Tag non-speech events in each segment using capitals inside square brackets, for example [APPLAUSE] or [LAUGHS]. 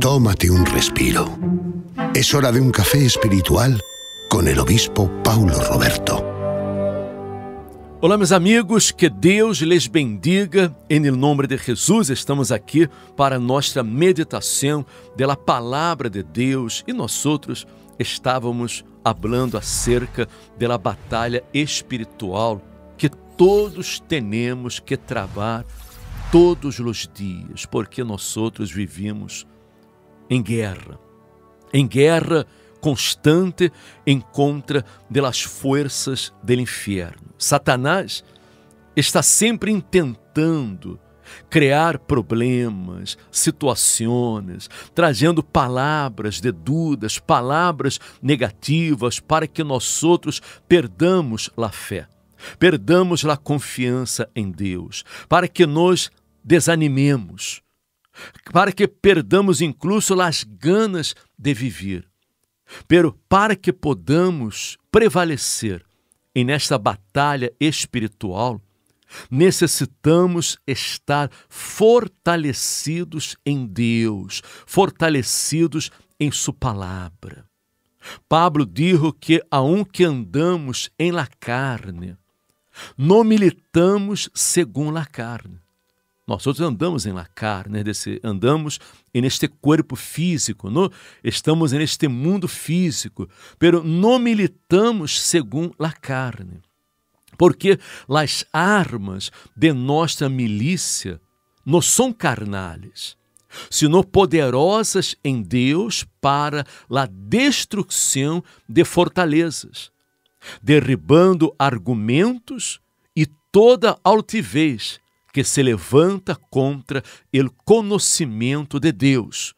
Tómate un respiro. Es hora de un café espiritual con el obispo Paulo Roberto. Olá, meus amigos, que Deus lhes bendiga. Em nome de Jesus, estamos aqui para nossa meditação da palavra de Deus e nós outros estávamos falando acerca da batalha espiritual que todos temos que travar todos os dias, porque nós outros vivimos em guerra, em guerra constante em contra das forças do inferno. Satanás está sempre intentando criar problemas, situações, trazendo palavras de dúvidas, palavras negativas para que nós outros perdamos a fé, perdamos a confiança em Deus, para que nos desanimemos, para que perdamos incluso as ganas de viver, pero para que podamos prevalecer em nesta batalha espiritual, necessitamos estar fortalecidos em Deus, fortalecidos em Sua palavra. Pablo dijo que a um que andamos em la carne, não militamos segundo a carne, nós outros andamos em la carne, né, desse, andamos neste corpo físico, no, estamos neste mundo físico, pero não militamos segundo la carne. Porque as armas de nossa milícia não são carnales, sino poderosas em Deus para la destruição de fortalezas, derribando argumentos e toda altivez que se levanta contra o conhecimento de Deus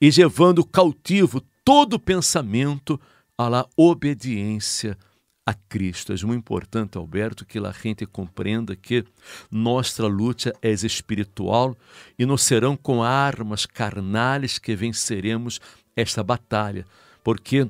e levando cautivo todo pensamento à la obediência a Cristo. É muito importante, Alberto, que a gente compreenda que nossa luta é espiritual e não serão com armas carnais que venceremos esta batalha, porque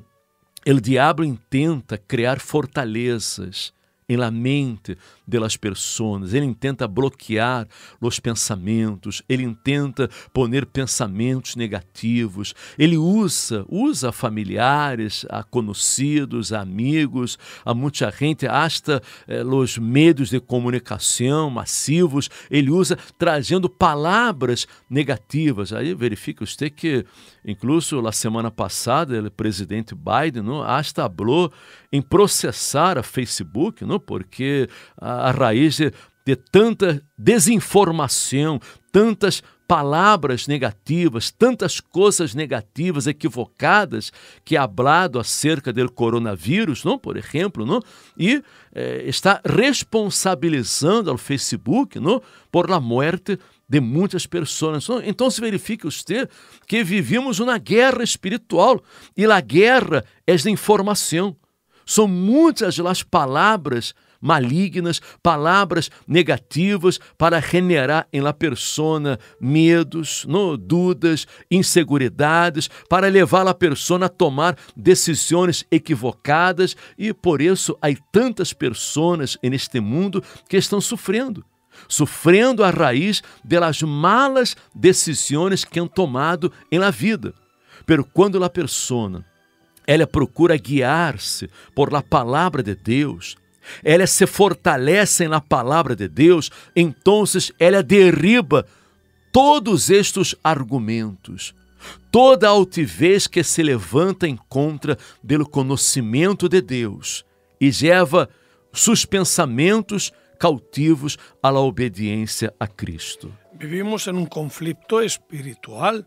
o diabo intenta criar fortalezas em la mente, delas pessoas Ele tenta bloquear os pensamentos, ele tenta poner pensamentos negativos. Ele usa, usa familiares, a conhecidos, a amigos, a muita gente, hasta eh, os medos de comunicação massivos. Ele usa trazendo palavras negativas. Aí verifica você que, incluso na semana passada, o presidente Biden, não, hasta falou em processar a Facebook, não, porque a ah, a, raiz de, tanta desinformação, tantas palavras negativas, tantas coisas negativas, equivocadas, que é hablado acerca do coronavírus, não? por exemplo, não? e eh, está responsabilizando o Facebook não? por la morte de muitas pessoas. Então se verifique usted que vivimos uma guerra espiritual, e a guerra é de informação. São muitas as palavras malignas, palavras negativas para generar em la persona medos, no, dúvidas, inseguridades, para levar la persona a tomar decisões equivocadas e por isso há tantas pessoas neste mundo que estão sofrendo sofrendo a raiz das malas decisões que han tomado em la vida. Pero quando la persona ela procura guiar-se por la palavra de Deus, elas se fortalecem na palavra de Deus, então ela derriba todos estes argumentos, toda altivez que se levanta em contra do conhecimento de Deus e leva seus pensamentos cautivos à obediência a Cristo. Vivimos em um conflito espiritual.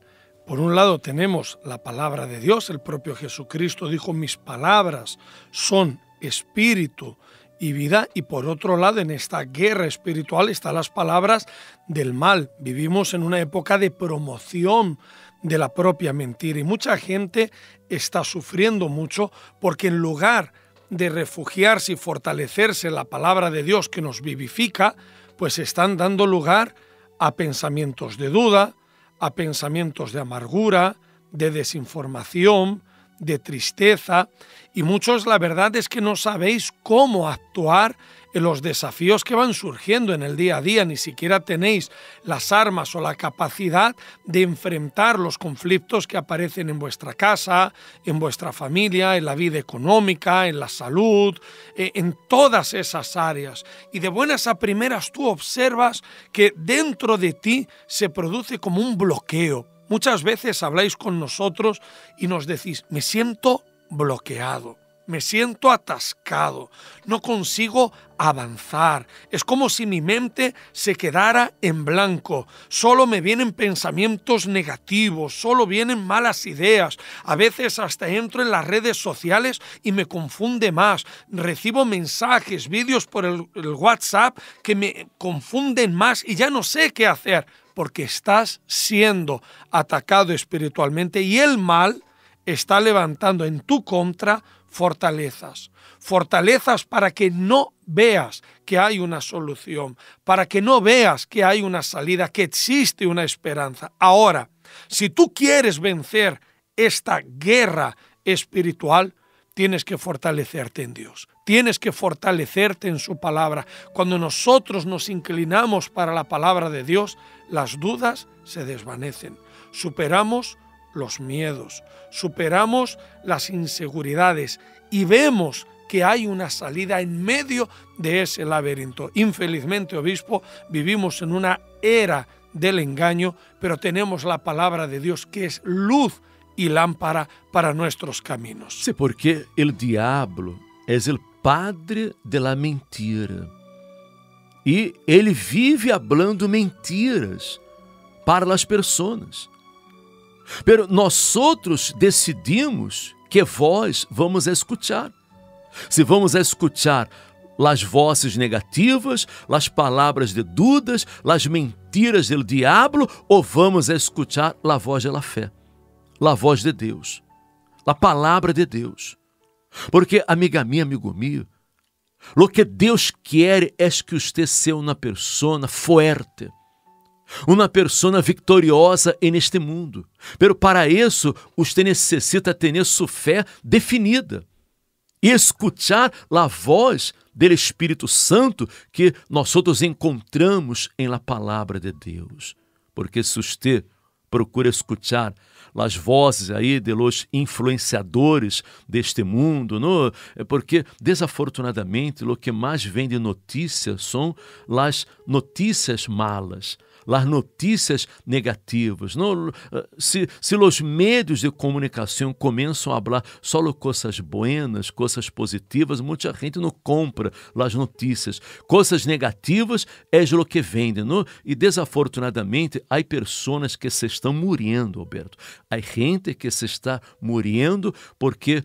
Por un lado tenemos la palabra de Dios, el propio Jesucristo dijo, mis palabras son espíritu y vida. Y por otro lado, en esta guerra espiritual están las palabras del mal. Vivimos en una época de promoción de la propia mentira y mucha gente está sufriendo mucho porque en lugar de refugiarse y fortalecerse la palabra de Dios que nos vivifica, pues están dando lugar a pensamientos de duda, a pensamientos de amargura, de desinformación, de tristeza y muchos la verdad es que no sabéis cómo actuar en los desafíos que van surgiendo en el día a día, ni siquiera tenéis las armas o la capacidad de enfrentar los conflictos que aparecen en vuestra casa, en vuestra familia, en la vida económica, en la salud, eh, en todas esas áreas. Y de buenas a primeras tú observas que dentro de ti se produce como un bloqueo. Muchas veces habláis con nosotros y nos decís, me siento bloqueado, me siento atascado, no consigo avanzar, es como si mi mente se quedara en blanco, solo me vienen pensamientos negativos, solo vienen malas ideas, a veces hasta entro en las redes sociales y me confunde más, recibo mensajes, vídeos por el, WhatsApp que me confunden más y ya no sé qué hacer, porque estás siendo atacado espiritualmente y el mal está levantando en tu contra fortalezas. Fortalezas para que no veas que hay una solución, para que no veas que hay una salida, que existe una esperanza. Ahora, si tú quieres vencer esta guerra espiritual, tienes que fortalecerte en Dios. Tienes que fortalecerte en su palabra. Cuando nosotros nos inclinamos para la palabra de Dios, las dudas se desvanecen. Superamos los miedos, superamos las inseguridades y vemos que hay una salida en medio de ese laberinto. Infelizmente, obispo, vivimos en una era del engaño, pero tenemos la palabra de Dios que es luz y lámpara para nuestros caminos. porque el diablo es el padre de la mentira. Y él vive hablando mentiras para las personas. Pero nós outros decidimos que voz vamos escutar. Se vamos escutar las vozes negativas, las palavras de dúvidas, las mentiras do diabo, ou vamos escutar la voz de la fé, la voz de Deus, la palavra de Deus. Porque, amiga minha, amigo meu, o que Deus quer é que você seja uma persona forte, uma pessoa vitoriosa neste mundo. Pero para isso, você necessita ter sua fé definida e escutar a voz do Espírito Santo que nós outros encontramos em la palavra de Deus. Porque se você procura escutar as vozes aí de los influenciadores deste mundo, não? Eh, porque desafortunadamente o que mais vende notícias são as notícias malas, as notícias negativas, não, eh, se, se os meios de comunicação começam a falar só coisas buenas, coisas positivas, muita gente não compra as notícias. Coisas negativas é o que vendem, não? E desafortunadamente, há pessoas que se estão morrendo, Alberto. Há gente que se está morrendo porque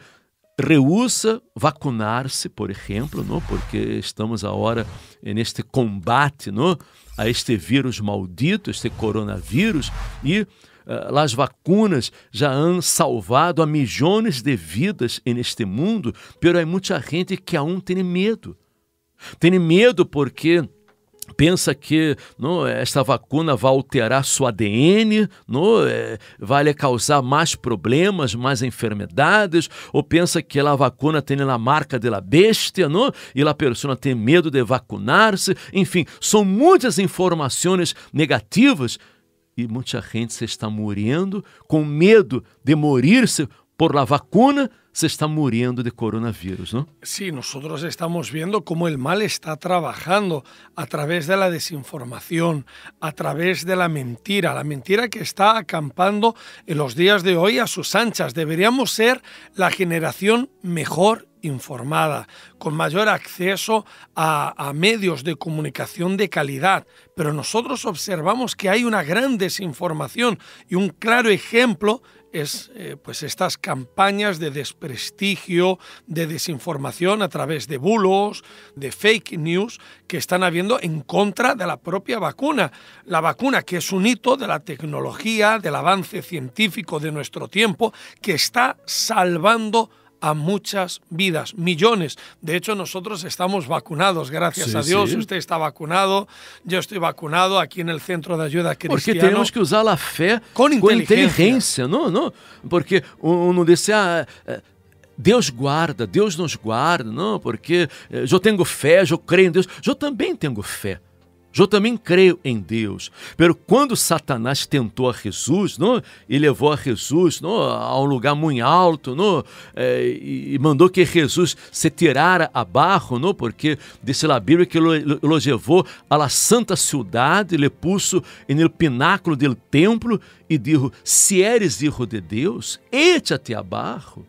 reúsa vacinar-se, por exemplo, não? porque estamos agora neste combate não? a este vírus maldito, este coronavírus, e uh, as vacinas já han salvado a milhões de vidas neste mundo, mas há muita gente que aún tem medo. Tem medo porque pensa que não, esta vacuna vai alterar seu ADN, não, é, vai lhe causar mais problemas, mais enfermidades, ou pensa que a vacuna tem a marca da bestia, não, e a pessoa tem medo de vacunar-se. Enfim, são muitas informações negativas e muita gente se está morrendo com medo de morir-se por la vacuna se está muriendo de coronavirus, ¿no? Sí, nosotros estamos viendo cómo el mal está trabajando a través de la desinformación, a través de la mentira, la mentira que está acampando en los días de hoy a sus anchas. Deberíamos ser la generación mejor informada, con mayor acceso a, medios de comunicación de calidad. Pero nosotros observamos que hay una gran desinformación y un claro ejemplo es eh, pues estas campañas de desprestigio, de desinformación a través de bulos, de fake news que están habiendo en contra de la propia vacuna. La vacuna que es un hito de la tecnología, del avance científico de nuestro tiempo, que está salvando a muchas vidas, millones. De hecho, nosotros estamos vacunados, gracias sí, a Dios. Sí. Usted está vacunado, yo estoy vacunado aquí en el Centro de Ayuda Cristiana. Porque temos que usar a fé com inteligência. não, não. Porque um não disse, ah, eh, Deus guarda, Deus nos guarda, não, porque eu eh, tenho fé, eu creio em Deus. Eu também tenho fé. Eu também creio em Deus. mas quando Satanás tentou a Jesus, não, e levou a Jesus não, a um lugar muito alto, não, é, e mandou que Jesus se tirara a barro, não, porque disse a Bíblia que o levou à santa cidade, le pôs no pináculo do templo e disse: Se si eres filho de Deus, ete te a barro,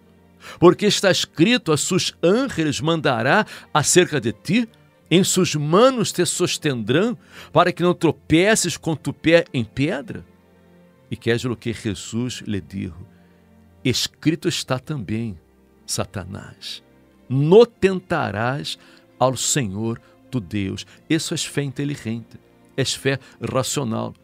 porque está escrito: a seus anjos mandará acerca de ti em suas manos te sostendrão, para que não tropeces com tu pé em pedra? E queres o que Jesus lhe dijo, escrito está também, Satanás, no tentarás ao Senhor tu Deus. Isso é fé inteligente, é fé racional.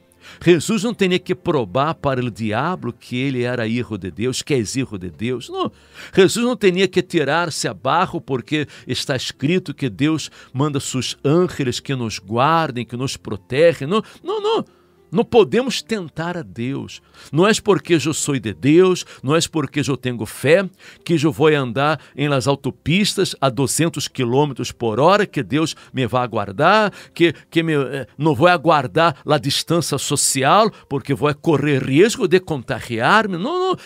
Jesus não tinha que provar para o diabo que ele era filho de Deus, que é filho de Deus. Não. Jesus não tinha que tirar-se a barro porque está escrito que Deus manda seus anjos que nos guardem, que nos protegem. Não, não, não. Não podemos tentar a Deus. Não é porque eu sou de Deus, não é porque eu tenho fé, que eu vou andar em las autopistas a 200 km por hora, que Deus me vai aguardar, que, que me, eh, não vou aguardar a distância social, porque vou correr risco de contagiar-me. Não, não.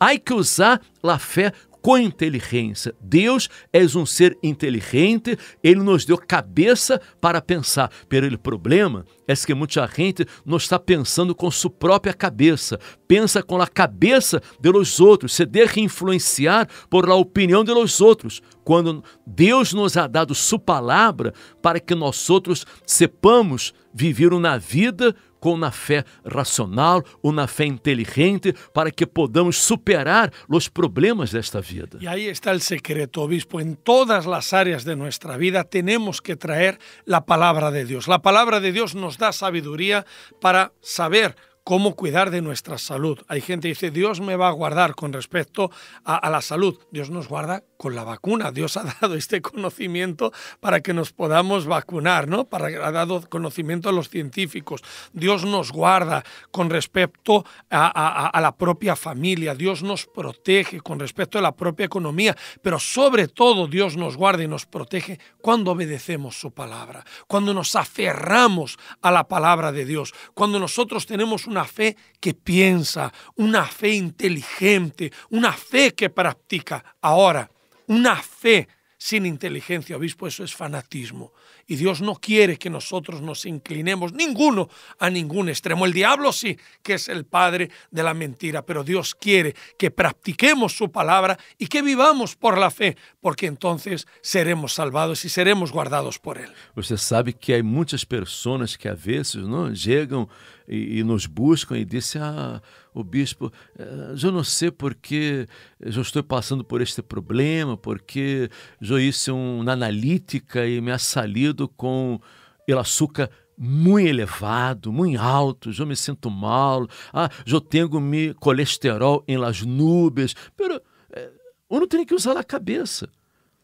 Há que usar a fé com inteligência. Deus é um ser inteligente, ele nos deu cabeça para pensar. Pero o problema é que muita gente não está pensando com sua própria cabeça, pensa com a cabeça dos outros, se deixa influenciar por a opinião dos outros. Quando Deus nos ha dado sua palavra para que nós outros sepamos viver na vida con una fe racional, una fe inteligente, para que podamos superar los problemas de esta vida. Y ahí está el secreto, obispo. En todas las áreas de nuestra vida, tenemos que traer la palabra de Dios. La palabra de Dios nos da sabiduría para saber cómo cuidar de nuestra salud. Hay gente que dice, Dios me va a guardar con respecto a, la salud. Dios nos guarda con la vacuna. Dios ha [LAUGHS] dado este conocimiento para que nos podamos vacunar, ¿no? Para ha dado conocimiento a los científicos. Dios nos guarda con respecto a, a la propia familia. Dios nos protege con respecto a la propia economía. Pero sobre todo Dios nos guarda y nos protege cuando obedecemos su palabra, cuando nos aferramos a la palabra de Dios, cuando nosotros tenemos una fe que piensa, una fe inteligente, una fe que practica. Ahora, una fe sin inteligencia, obispo, eso es fanatismo. Y Dios no quiere que nosotros nos inclinemos ninguno a ningún extremo. El diablo sí, que es el padre de la mentira, pero Dios quiere que practiquemos su palabra y que vivamos por la fe, porque entonces seremos salvados y seremos guardados por él. Usted sabe que hay muchas personas que a veces llegan y nos buscan y e dicen, ah o bispo eh, no sé por qué yo estoy pasando por este problema porque yo hice una um, analítica y e me ha salido com o açúcar muito elevado, muito alto, eu me sinto mal, ah, eu tenho me colesterol em las nubes. mas eh, eu não tenho que usar a cabeça.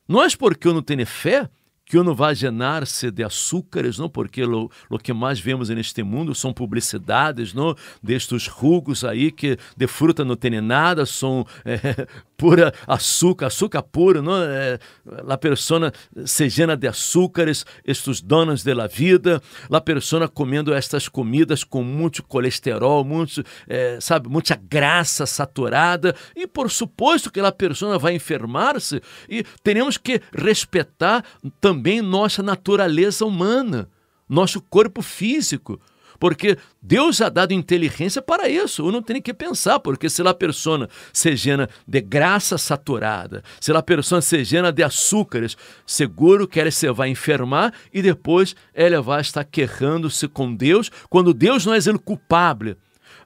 Não é porque eu não tenho fé que eu não vá genar-se de açúcares, não porque o que mais vemos neste mundo são publicidades, não destes rugos aí que de fruta não tem nada, são é, pura açúcar, açúcar puro, não é? La persona se de açúcares, estes donos de la vida, la persona comendo estas comidas com muito colesterol, muito, é, sabe, muita graça saturada, e por suposto que la persona vai enfermar-se, e teremos que respeitar também nossa natureza humana, nosso corpo físico porque Deus já dado inteligência para isso. Eu não tenho que pensar, porque se a persona seja de graça saturada, se a pessoa seja de açúcares, seguro que ela se vai enfermar e depois ela vai estar querrando-se com Deus, quando Deus não é o culpável.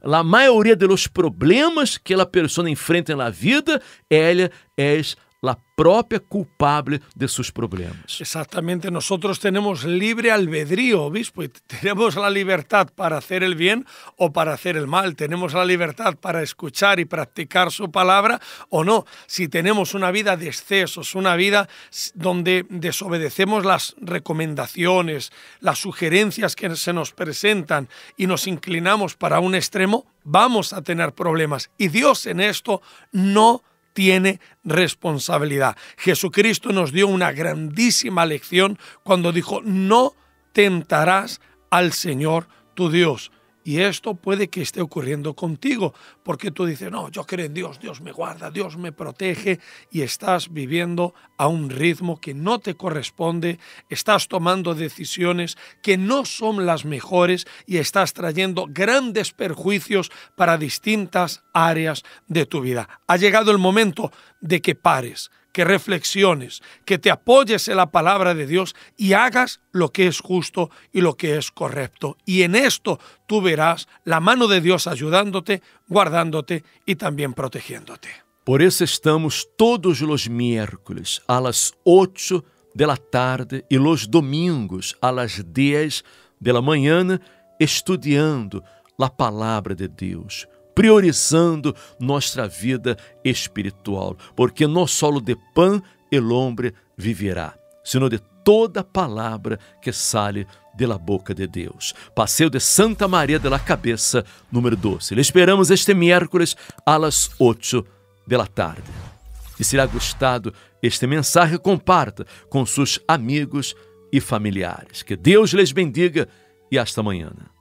A maioria dos problemas que a pessoa enfrenta na vida, ela é la propia culpable de sus problemas. Exactamente, nosotros tenemos libre albedrío, obispo, y tenemos la libertad para hacer el bien o para hacer el mal, tenemos la libertad para escuchar y practicar su palabra o no. Si tenemos una vida de excesos, una vida donde desobedecemos las recomendaciones, las sugerencias que se nos presentan y nos inclinamos para un extremo, vamos a tener problemas. Y Dios en esto no tiene responsabilidad. Jesucristo nos dio una grandísima lección cuando dijo, no tentarás al Señor tu Dios. Y esto puede que esté ocurriendo contigo, porque tú dices, no, yo creo en Dios, Dios me guarda, Dios me protege, y estás viviendo a un ritmo que no te corresponde, estás tomando decisiones que no son las mejores y estás trayendo grandes perjuicios para distintas áreas de tu vida. Ha llegado el momento de que pares que reflexiones, que te apoyes en la palabra de Dios y hagas lo que es justo y lo que es correcto. Y en esto tú verás la mano de Dios ayudándote, guardándote y también protegiéndote. Por eso estamos todos los miércoles a las 8 de la tarde y los domingos a las 10 de la mañana estudiando la palabra de Dios. priorizando nossa vida espiritual, porque no solo de pão e lombre viverá, senão de toda palavra que sale da boca de Deus. Passeio de Santa Maria de la Cabeça, número 12. Le esperamos este miércoles às 8 da tarde. E se lhe gostado este mensagem, comparta com seus amigos e familiares. Que Deus lhes bendiga e hasta amanhã.